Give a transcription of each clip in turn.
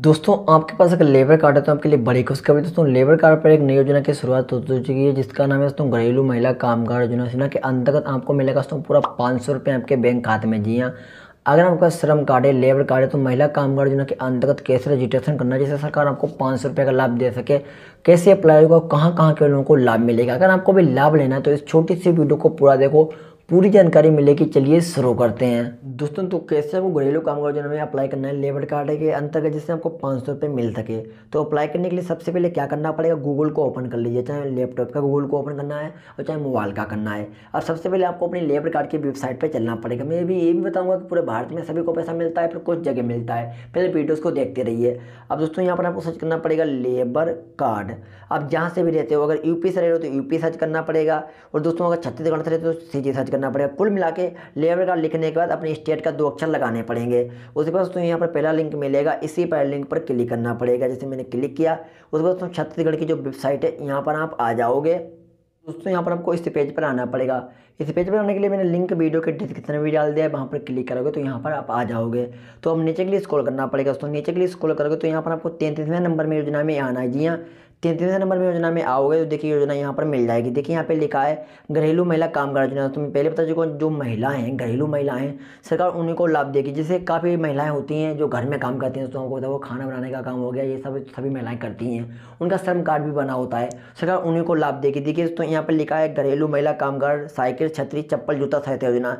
दोस्तों आपके पास अगर लेबर कार्ड है तो आपके लिए बड़ी खुशखबरी दोस्तों लेबर कार्ड पर एक नई योजना की शुरुआत हो चुकी है जिसका नाम है दोस्तों घरेलू महिला कामगार योजना योजना के अंतर्गत आपको मिलेगा दोस्तों पूरा पाँच सौ रुपये आपके बैंक खाते में जी हाँ अगर आपका श्रम कार्ड है लेबर कार्ड है तो महिला कामगार योजना के अंतर्गत कैसे रजिस्ट्रेशन करना जिससे सरकार आपको पाँच सौ रुपये का लाभ दे सके कैसे अप्लाई होगा कहाँ कहाँ के लोगों को लाभ मिलेगा अगर आपको भी लाभ लेना है तो इस छोटी सी वीडियो को पूरा देखो पूरी जानकारी मिलेगी चलिए शुरू करते हैं दोस्तों तो कैसे आपको घरेलू कामगार योजना में अप्लाई करना है लेबर कार्ड के अंतर्गत जिससे आपको पाँच सौ रुपये मिल सके तो अप्लाई करने के लिए सबसे पहले क्या करना पड़ेगा गूगल को ओपन कर लीजिए चाहे लैपटॉप का गूगल को ओपन करना है और चाहे मोबाइल का करना है अब सबसे पहले आपको अपनी लेबर कार्ड की वेबसाइट पर चलना पड़ेगा मैं भी ये भी बताऊँगा कि पूरे भारत में सभी को पैसा मिलता है फिर कुछ जगह मिलता है पहले वीडियोज़ को देखते रहिए अब दोस्तों यहाँ पर आपको सर्च करना पड़ेगा लेबर कार्ड आप जहाँ से भी रहते हो अगर यूपी से रह रहे हो तो यूपी सर्च करना पड़ेगा और दोस्तों अगर छत्तीसगढ़ से रहते हो तो सीधे सर्च करना करना पड़ेगा कुल मिला के लेबर कार्ड लिखने के बाद अपने स्टेट का दो अक्षर लगाने पड़ेंगे उसके बाद दोस्तों यहाँ पर पहला लिंक मिलेगा इसी पहले लिंक पर क्लिक करना पड़ेगा जैसे मैंने क्लिक किया उसके बाद दोस्तों छत्तीसगढ़ की जो वेबसाइट है यहाँ पर आप आ जाओगे दोस्तों यहाँ पर आपको इस पेज पर आना पड़ेगा इस पेज पर आने के लिए मैंने लिंक वीडियो के डिस्क्रिप्शन में भी डाल दिया है वहाँ पर क्लिक करोगे तो यहाँ पर आप आ जाओगे तो हम नीचे के लिए स्क्रॉल करना पड़ेगा दोस्तों नीचे के लिए स्क्रॉल करोगे तो यहाँ पर आपको तैंतीसवें नंबर में योजना में आना है जी हाँ तैंतीस नंबर में योजना में आओगे तो देखिए योजना यहाँ पर मिल जाएगी देखिए यहाँ पे लिखा है घरेलू महिला कामगार योजना तो पहले पता चलो जो महिलाएं हैं घरेलू महिलाएं हैं सरकार उन्हीं को लाभ देगी जैसे काफ़ी महिलाएं होती हैं जो घर में काम करती हैं दोस्तों को बताओ खाना बनाने का काम हो गया ये सब सभी महिलाएँ करती हैं उनका श्रम कार्ड भी बना होता है सरकार उन्हीं को लाभ देगी देखिए दोस्तों यहाँ पर लिखा है घरेलू महिला कामगार साइकिल छतरी चप्पल जूता सहायता योजना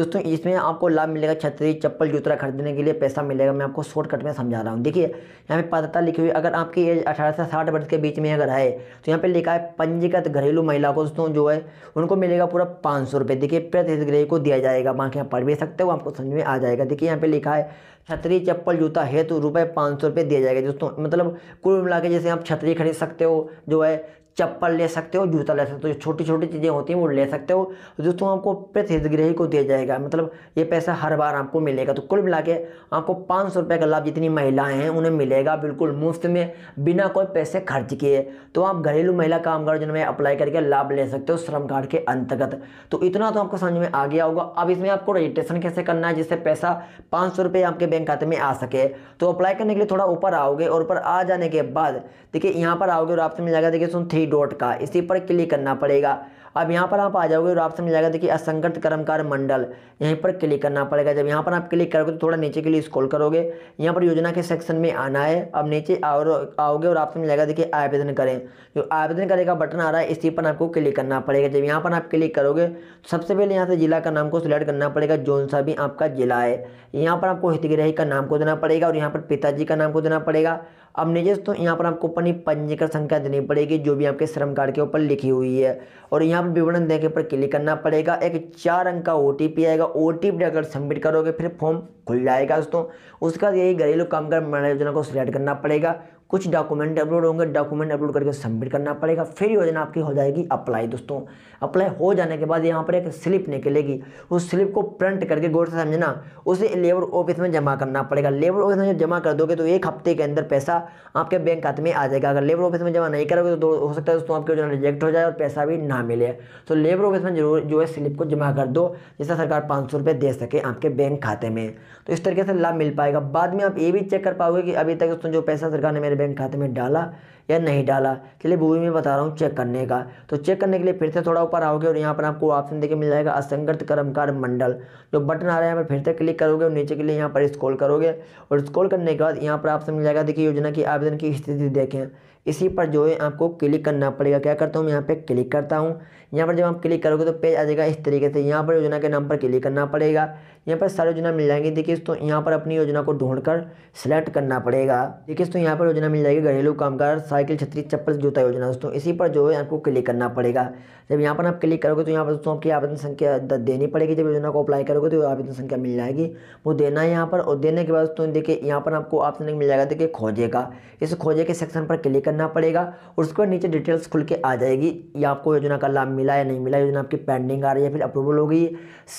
दोस्तों इसमें आपको लाभ मिलेगा छतरी चप्पल जूता खरीदने के लिए पैसा मिलेगा मैं आपको शॉर्टकट में समझा रहा हूँ देखिए यहाँ पर पात्रता लिखी हुई अगर आपकी एज अठारह से साठ वर्ष के बीच में अगर है तो यहाँ पे लिखा है पंजीकृत घरेलू महिला को दोस्तों जो है उनको मिलेगा पूरा पाँच सौ रुपये देखिए प्रति हितग्रही को दिया जाएगा बाकी यहाँ पढ़ भी सकते हो आपको समझ में आ जाएगा देखिए यहाँ पे लिखा है छतरी चप्पल जूता है तो रुपये पाँच सौ रुपये दिया जाएगा दोस्तों मतलब कुल मिला जैसे आप छतरी खरीद सकते हो जो है चप्पल ले सकते हो जूता ले सकते हो तो जो छोटी छोटी चीज़ें होती हैं वो ले सकते हो दोस्तों आपको प्रतिग्रही को दिया जाएगा मतलब ये पैसा हर बार आपको मिलेगा तो कुल मिला के आपको पाँच सौ रुपये का लाभ जितनी महिलाएं हैं उन्हें मिलेगा बिल्कुल मुफ्त में बिना कोई पैसे खर्च किए तो आप घरेलू महिला कामगार जिनमें अप्लाई करके लाभ ले सकते हो श्रम कार्ड के अंतर्गत तो इतना तो आपको समझ में आ गया होगा अब इसमें आपको रजिस्ट्रेशन कैसे करना है जिससे पैसा पाँच सौ रुपये आपके बैंक खाते में आ सके तो अप्लाई करने के लिए थोड़ा ऊपर आओगे और ऊपर आ जाने के बाद देखिए यहाँ पर आओगे और आपसे मिल जाएगा देखिए सुन थ्री थ्री डॉट का इसी पर क्लिक करना पड़ेगा अब यहाँ पर आप आ जाओगे और आपसे मिल जाएगा देखिए असंगठित कर्मकार मंडल यहीं पर क्लिक करना पड़ेगा जब यहाँ पर आप क्लिक करोगे तो थोड़ा नीचे के लिए स्क्रॉल करोगे यहाँ पर योजना के सेक्शन में आना है अब नीचे और आओगे और आपसे मिल जाएगा देखिए आवेदन करें जो आवेदन करने का बटन आ रहा है इसी पर आपको क्लिक करना पड़ेगा जब यहाँ पर आप क्लिक करोगे तो सबसे पहले यहाँ से जिला का नाम को सिलेक्ट करना पड़ेगा जौन सा भी आपका जिला है यहाँ पर आपको हितग्राही का नाम को देना पड़ेगा और यहाँ पर पिताजी का नाम को देना पड़ेगा अब नीचे तो यहाँ पर आपको अपनी पंजीकरण संख्या देनी पड़ेगी जो भी आपके श्रम कार्ड के ऊपर लिखी हुई है और यहाँ पर विवरण देने ऊपर क्लिक करना पड़ेगा एक चार अंक का ओ आएगा ओ टी अगर सबमिट करोगे फिर फॉर्म खुल जाएगा दोस्तों उसका यही घरेलू कामगार मनोरंजन को सिलेक्ट करना पड़ेगा कुछ डॉक्यूमेंट अपलोड होंगे डॉक्यूमेंट अपलोड करके सबमिट करना पड़ेगा फिर योजना आपकी हो जाएगी अप्लाई दोस्तों अप्लाई हो जाने के बाद यहाँ पर एक स्लिप निकलेगी उस स्लिप को प्रिंट करके गौर से समझना उसे लेबर ऑफिस में जमा करना पड़ेगा लेबर ऑफिस में जब जमा कर दोगे तो एक हफ्ते के अंदर पैसा आपके बैंक खाते में आ जाएगा अगर लेबर ऑफिस में जमा नहीं करोगे तो हो सकता है दोस्तों आपकी योजना रिजेक्ट हो जाए और पैसा भी ना मिले तो लेबर ऑफिस में जरूर जो है स्लिप को जमा कर दो जिससे सरकार पाँच सौ दे सके आपके बैंक खाते में तो इस तरीके से लाभ मिल पाएगा बाद में आप ये भी चेक कर पाओगे कि अभी तक दोस्तों जो पैसा सरकार ने मेरे बैंक खाते में डाला या नहीं डाला चलिए वो भी मैं बता रहा हूँ चेक करने का तो चेक करने के लिए फिर से थोड़ा ऊपर आओगे और यहाँ पर आपको ऑप्शन देखिए मिल जाएगा असंगत कर्मकार मंडल जो बटन आ रहा है यहाँ पर फिर से क्लिक करोगे और नीचे के लिए यहाँ पर स्कॉल करोगे और स्कॉल करने के बाद यहाँ पर आपसे मिल जाएगा देखिए योजना की आवेदन की स्थिति देखें इसी पर जो है आपको क्लिक करना पड़ेगा क्या करता हूँ यहाँ पे क्लिक करता हूँ यहाँ पर जब आप क्लिक करोगे तो पेज आ जाएगा इस तरीके से यहाँ पर योजना के नाम पर क्लिक करना पड़ेगा यहाँ पर सारी योजना मिल जाएंगी देखिए तो यहाँ पर अपनी योजना को ढूंढ कर सिलेक्ट करना पड़ेगा देखिए तो यहाँ पर योजना मिल जाएगी घरेलू कामगार साइकिल छतरी चप्पल जूता योजना दोस्तों इसी पर जो है आपको क्लिक करना पड़ेगा जब यहाँ पर आप क्लिक करोगे तो यहाँ पर दोस्तों आपकी आवेदन संख्या देनी पड़ेगी जब योजना को अप्लाई करोगे तो आवेदन संख्या मिल जाएगी वो देना है यहाँ पर और देने के बाद दोस्तों देखिए यहाँ पर आपको ऑप्शन मिल जाएगा देखिए खोजे का इस खोजे के सेक्शन पर क्लिक करना पड़ेगा और उसके बाद नीचे डिटेल्स खुल के आ जाएगी या आपको योजना का लाभ मिला या नहीं मिला योजना आपकी पेंडिंग आ रही है फिर अप्रूवल हो गई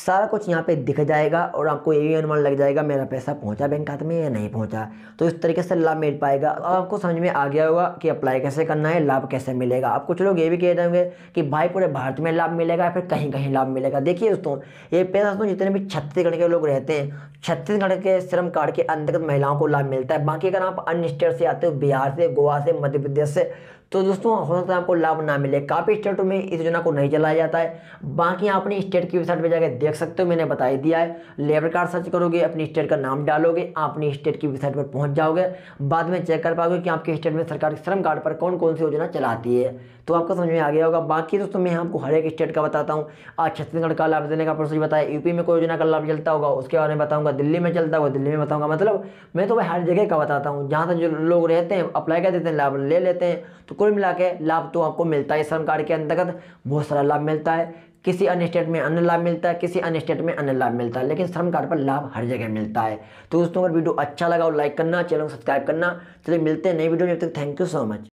सारा कुछ यहाँ पर दिख जाएगा और आपको ये अनुमान लग जाएगा मेरा पैसा पहुँचा बैंक खाते में या नहीं पहुँचा तो इस तरीके से लाभ मिल पाएगा आपको समझ में आ गया होगा कि कि अप्लाई कैसे करना है लाभ कैसे मिलेगा आप कुछ लोग ये भी कह देंगे कि भाई पूरे भारत में लाभ मिलेगा या फिर कहीं कहीं लाभ मिलेगा देखिए दोस्तों ये पैसा दोस्तों जितने भी छत्तीसगढ़ के लोग रहते हैं छत्तीसगढ़ के श्रम कार्ड के अंतर्गत महिलाओं को लाभ मिलता है बाकी अगर आप अन्य स्टेट से आते हो बिहार से गोवा से मध्य प्रदेश से तो दोस्तों हो सकता है आपको लाभ ना मिले काफ़ी स्टेटों में इस योजना को नहीं चलाया जाता है बाकी आप अपनी स्टेट की वेबसाइट पर जाकर देख सकते हो मैंने बता ही दिया है लेबर कार्ड सर्च करोगे अपनी स्टेट का नाम डालोगे आप अपनी स्टेट की वेबसाइट पर पहुँच जाओगे बाद में चेक कर पाओगे कि आपके स्टेट में सरकार श्रम कार्ड पर कौन कौन सी योजना चलाती है तो आपको समझ में आ गया होगा बाकी दोस्तों मैं आपको हर एक स्टेट का बताता हूँ आज छत्तीसगढ़ का लाभ देने का प्रोसेस बताया यूपी में कोई योजना का लाभ चलता होगा उसके बारे में बताऊँगा दिल्ली में चलता होगा दिल्ली में बताऊँगा मतलब मैं तो भाई हर जगह का बताता हूँ जहाँ तक जो लोग रहते हैं अप्लाई कर देते हैं लाभ ले लेते हैं तो कुल मिला के लाभ तो आपको मिलता है श्रम कार्ड के अंतर्गत बहुत सारा लाभ मिलता है किसी अन्य स्टेट में अन्य लाभ मिलता है किसी अन्य स्टेट में अन्य लाभ मिलता है लेकिन श्रम कार्ड पर लाभ हर जगह मिलता है तो दोस्तों अगर वीडियो अच्छा लगा हो लाइक करना चैनल को सब्सक्राइब करना चलिए मिलते हैं नई वीडियो में तक थैंक यू सो मच